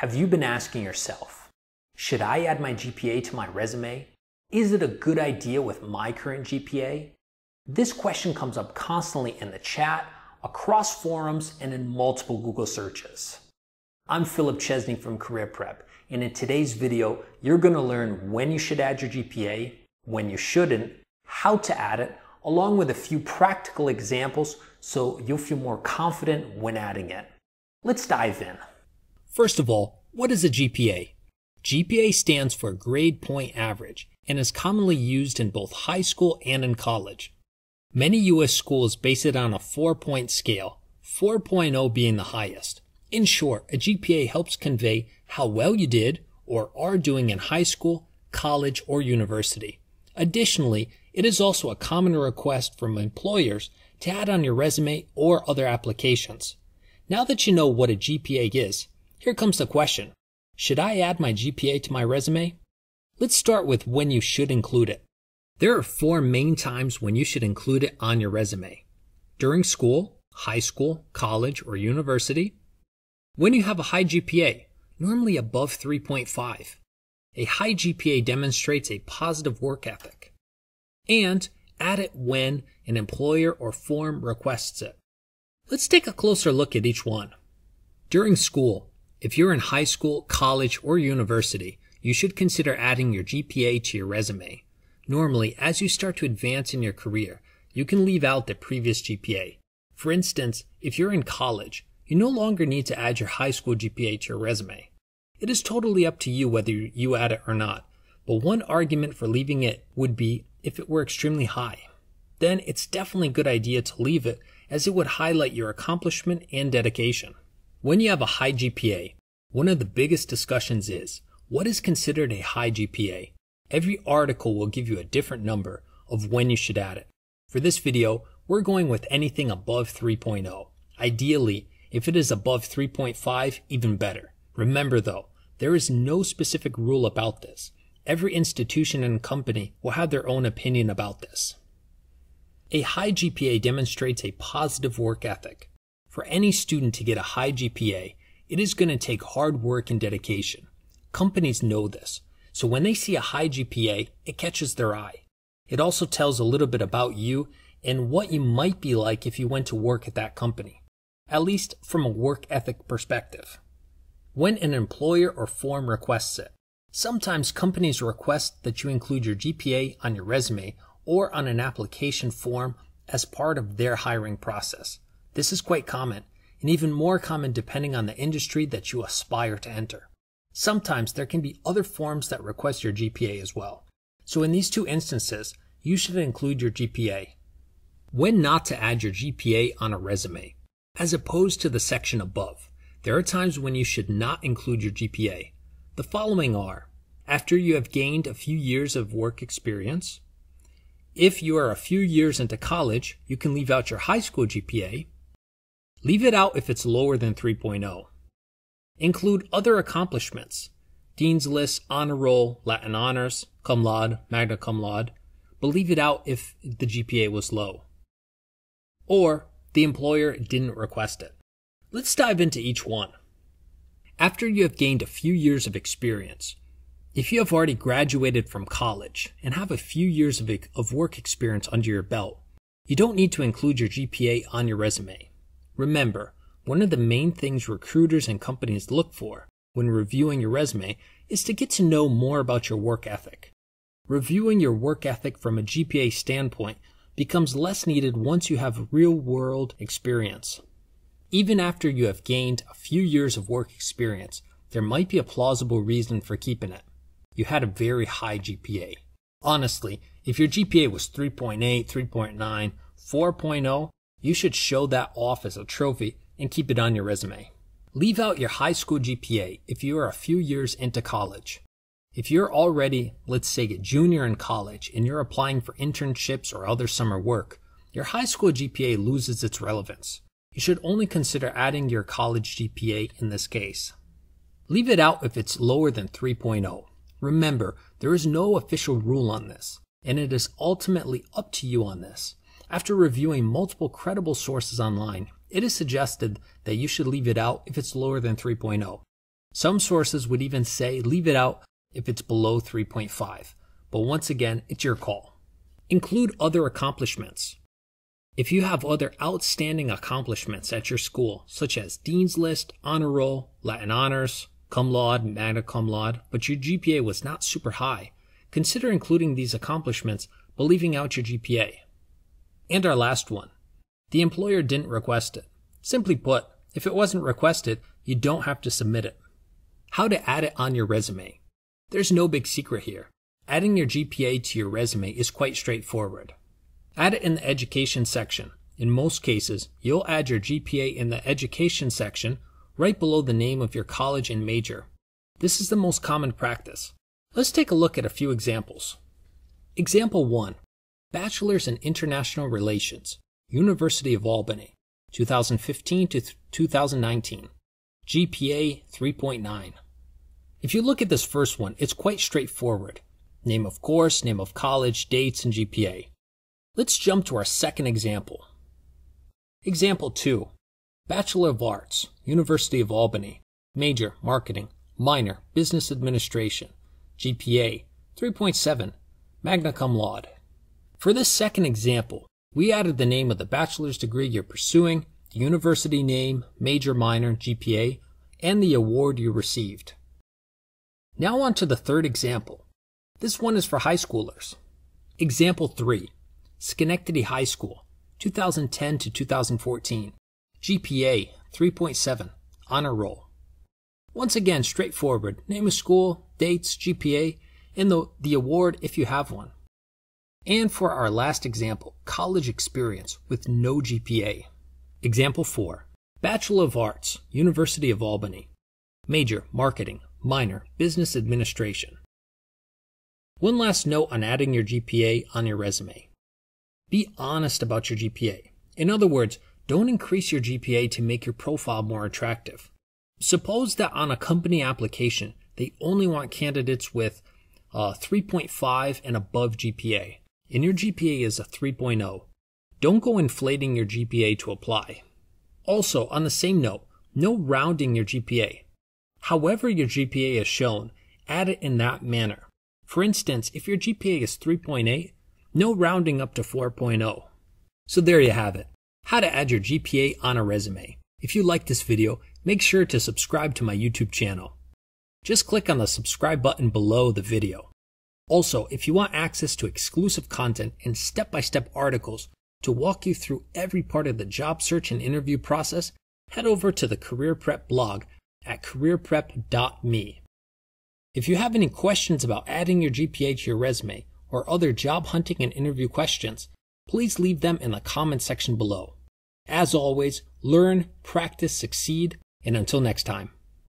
Have you been asking yourself, should I add my GPA to my resume? Is it a good idea with my current GPA? This question comes up constantly in the chat, across forums, and in multiple Google searches. I'm Philip Chesney from Career Prep, and in today's video, you're going to learn when you should add your GPA, when you shouldn't, how to add it, along with a few practical examples so you'll feel more confident when adding it. Let's dive in. First of all, what is a GPA? GPA stands for Grade Point Average and is commonly used in both high school and in college. Many U.S. schools base it on a four-point scale, 4.0 being the highest. In short, a GPA helps convey how well you did or are doing in high school, college, or university. Additionally, it is also a common request from employers to add on your resume or other applications. Now that you know what a GPA is, here comes the question. Should I add my GPA to my resume? Let's start with when you should include it. There are four main times when you should include it on your resume. During school, high school, college, or university. When you have a high GPA, normally above 3.5. A high GPA demonstrates a positive work ethic. And add it when an employer or form requests it. Let's take a closer look at each one. During school, if you're in high school, college, or university, you should consider adding your GPA to your resume. Normally, as you start to advance in your career, you can leave out the previous GPA. For instance, if you're in college, you no longer need to add your high school GPA to your resume. It is totally up to you whether you add it or not, but one argument for leaving it would be if it were extremely high. Then it's definitely a good idea to leave it as it would highlight your accomplishment and dedication. When you have a high GPA, one of the biggest discussions is what is considered a high GPA? Every article will give you a different number of when you should add it. For this video, we're going with anything above 3.0. Ideally, if it is above 3.5, even better. Remember though, there is no specific rule about this. Every institution and company will have their own opinion about this. A high GPA demonstrates a positive work ethic. For any student to get a high GPA, it is going to take hard work and dedication. Companies know this. So when they see a high GPA, it catches their eye. It also tells a little bit about you and what you might be like if you went to work at that company, at least from a work ethic perspective. When an employer or form requests it, sometimes companies request that you include your GPA on your resume or on an application form as part of their hiring process. This is quite common, and even more common depending on the industry that you aspire to enter. Sometimes there can be other forms that request your GPA as well. So in these two instances, you should include your GPA. When not to add your GPA on a resume, as opposed to the section above, there are times when you should not include your GPA. The following are after you have gained a few years of work experience, if you are a few years into college, you can leave out your high school GPA Leave it out if it's lower than 3.0. Include other accomplishments Dean's List, Honor Roll, Latin Honors, Cum Laude, Magna Cum Laude, but leave it out if the GPA was low. Or the employer didn't request it. Let's dive into each one. After you have gained a few years of experience, if you have already graduated from college and have a few years of, of work experience under your belt, you don't need to include your GPA on your resume. Remember, one of the main things recruiters and companies look for when reviewing your resume is to get to know more about your work ethic. Reviewing your work ethic from a GPA standpoint becomes less needed once you have real world experience. Even after you have gained a few years of work experience, there might be a plausible reason for keeping it. You had a very high GPA. Honestly, if your GPA was 3.8, 3.9, 4.0, you should show that off as a trophy and keep it on your resume. Leave out your high school GPA if you are a few years into college. If you're already, let's say, a junior in college and you're applying for internships or other summer work, your high school GPA loses its relevance. You should only consider adding your college GPA in this case. Leave it out if it's lower than 3.0. Remember, there is no official rule on this, and it is ultimately up to you on this. After reviewing multiple credible sources online, it is suggested that you should leave it out if it's lower than 3.0. Some sources would even say leave it out if it's below 3.5, but once again, it's your call. Include other accomplishments. If you have other outstanding accomplishments at your school, such as Dean's List, Honor Roll, Latin Honors, Cum Laude, Magna Cum Laude, but your GPA was not super high, consider including these accomplishments, but leaving out your GPA. And our last one. The employer didn't request it. Simply put, if it wasn't requested, you don't have to submit it. How to add it on your resume. There's no big secret here. Adding your GPA to your resume is quite straightforward. Add it in the education section. In most cases, you'll add your GPA in the education section right below the name of your college and major. This is the most common practice. Let's take a look at a few examples. Example 1 Bachelor's in International Relations, University of Albany, 2015 to 2019, GPA 3.9. If you look at this first one, it's quite straightforward. Name of course, name of college, dates, and GPA. Let's jump to our second example. Example 2. Bachelor of Arts, University of Albany, major, marketing, minor, business administration, GPA 3.7, magna cum laude. For this second example, we added the name of the bachelor's degree you're pursuing, the university name, major, minor, GPA, and the award you received. Now on to the third example. This one is for high schoolers. Example 3. Schenectady High School, 2010 to 2014. GPA 3.7, honor roll. Once again, straightforward. Name of school, dates, GPA, and the, the award if you have one. And for our last example, college experience with no GPA. Example 4. Bachelor of Arts, University of Albany. Major, Marketing. Minor, Business Administration. One last note on adding your GPA on your resume. Be honest about your GPA. In other words, don't increase your GPA to make your profile more attractive. Suppose that on a company application, they only want candidates with a uh, 3.5 and above GPA and your GPA is a 3.0. Don't go inflating your GPA to apply. Also, on the same note, no rounding your GPA. However your GPA is shown, add it in that manner. For instance, if your GPA is 3.8, no rounding up to 4.0. So there you have it, how to add your GPA on a resume. If you like this video, make sure to subscribe to my YouTube channel. Just click on the subscribe button below the video. Also, if you want access to exclusive content and step-by-step articles to walk you through every part of the job search and interview process, head over to the Career Prep blog at careerprep.me. If you have any questions about adding your GPA to your resume or other job hunting and interview questions, please leave them in the comment section below. As always, learn, practice, succeed, and until next time.